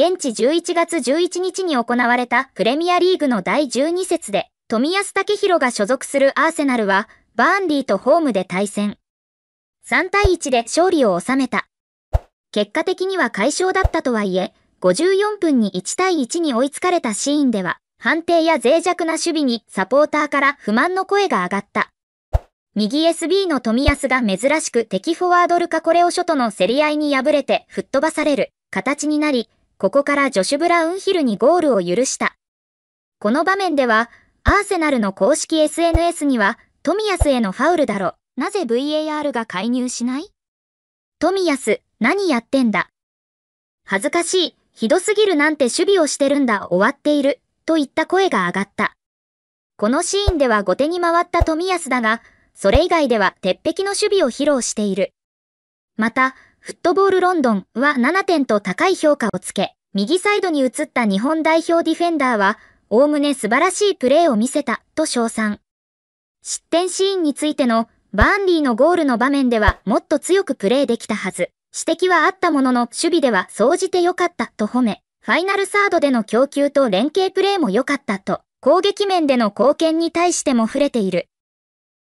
現地11月11日に行われたプレミアリーグの第12節で、富安武弘が所属するアーセナルは、バーンリーとホームで対戦。3対1で勝利を収めた。結果的には解消だったとはいえ、54分に1対1に追いつかれたシーンでは、判定や脆弱な守備にサポーターから不満の声が上がった。右 SB の富安が珍しく敵フォワードルカコレオ諸との競り合いに敗れて吹っ飛ばされる形になり、ここからジョシュ・ブラウンヒルにゴールを許した。この場面では、アーセナルの公式 SNS には、冨安へのファウルだろ。なぜ VAR が介入しない冨安、何やってんだ。恥ずかしい、ひどすぎるなんて守備をしてるんだ、終わっている、といった声が上がった。このシーンでは後手に回った冨安だが、それ以外では鉄壁の守備を披露している。また、フットボールロンドンは7点と高い評価をつけ、右サイドに移った日本代表ディフェンダーは、おおむね素晴らしいプレーを見せたと称賛。失点シーンについてのバーンリーのゴールの場面ではもっと強くプレーできたはず。指摘はあったものの守備では総じて良かったと褒め、ファイナルサードでの供給と連携プレーも良かったと、攻撃面での貢献に対しても触れている。